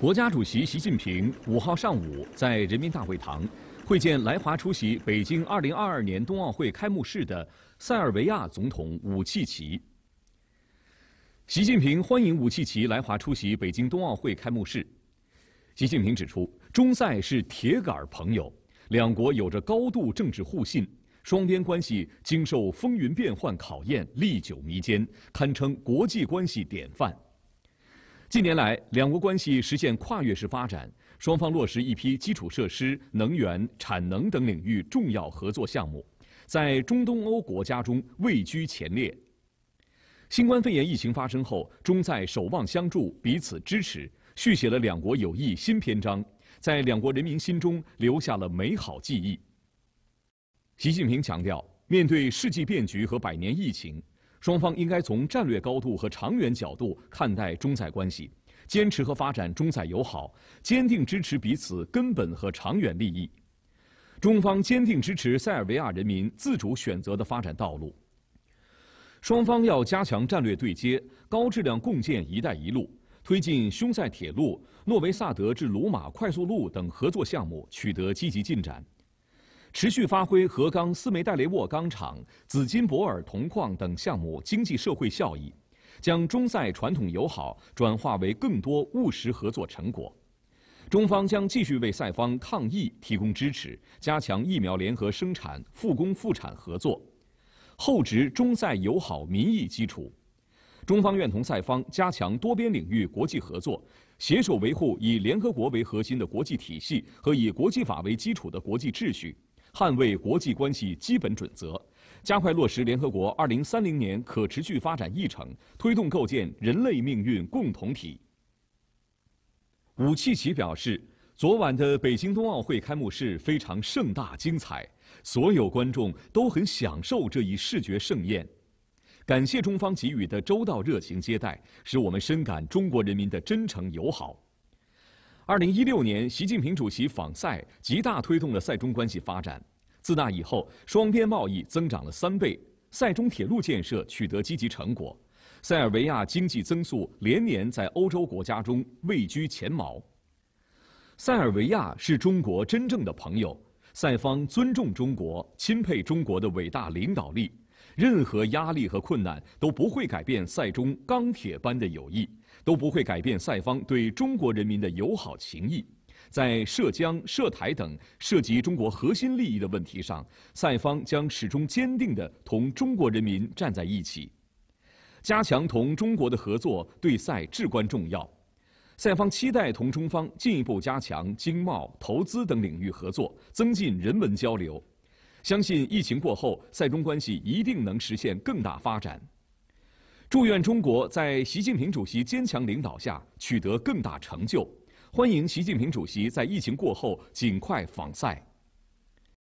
国家主席习近平五号上午在人民大会堂会见来华出席北京二零二二年冬奥会开幕式的塞尔维亚总统武契奇。习近平欢迎武契奇来华出席北京冬奥会开幕式。习近平指出，中塞是铁杆朋友，两国有着高度政治互信，双边关系经受风云变幻考验，历久弥坚，堪称国际关系典范。近年来，两国关系实现跨越式发展，双方落实一批基础设施、能源、产能等领域重要合作项目，在中东欧国家中位居前列。新冠肺炎疫情发生后，中在守望相助、彼此支持，续写了两国友谊新篇章，在两国人民心中留下了美好记忆。习近平强调，面对世纪变局和百年疫情。双方应该从战略高度和长远角度看待中塞关系，坚持和发展中塞友好，坚定支持彼此根本和长远利益。中方坚定支持塞尔维亚人民自主选择的发展道路。双方要加强战略对接，高质量共建“一带一路”，推进匈塞铁路、诺维萨德至卢马快速路等合作项目取得积极进展。持续发挥河钢、斯梅代雷沃钢厂、紫金博尔铜矿等项目经济社会效益，将中塞传统友好转化为更多务实合作成果。中方将继续为塞方抗疫提供支持，加强疫苗联合生产、复工复产合作，厚植中塞友好民意基础。中方愿同塞方加强多边领域国际合作，携手维护以联合国为核心的国际体系和以国际法为基础的国际秩序。捍卫国际关系基本准则，加快落实联合国2030年可持续发展议程，推动构建人类命运共同体。武契奇表示，昨晚的北京冬奥会开幕式非常盛大精彩，所有观众都很享受这一视觉盛宴。感谢中方给予的周到热情接待，使我们深感中国人民的真诚友好。二零一六年，习近平主席访塞，极大推动了塞中关系发展。自那以后，双边贸易增长了三倍，塞中铁路建设取得积极成果，塞尔维亚经济增速连年在欧洲国家中位居前茅。塞尔维亚是中国真正的朋友，塞方尊重中国，钦佩中国的伟大领导力。任何压力和困难都不会改变赛中钢铁般的友谊，都不会改变赛方对中国人民的友好情谊。在涉疆、涉台等涉及中国核心利益的问题上，赛方将始终坚定地同中国人民站在一起。加强同中国的合作对赛至关重要。赛方期待同中方进一步加强经贸、投资等领域合作，增进人文交流。相信疫情过后，赛中关系一定能实现更大发展。祝愿中国在习近平主席坚强领导下取得更大成就。欢迎习近平主席在疫情过后尽快访塞。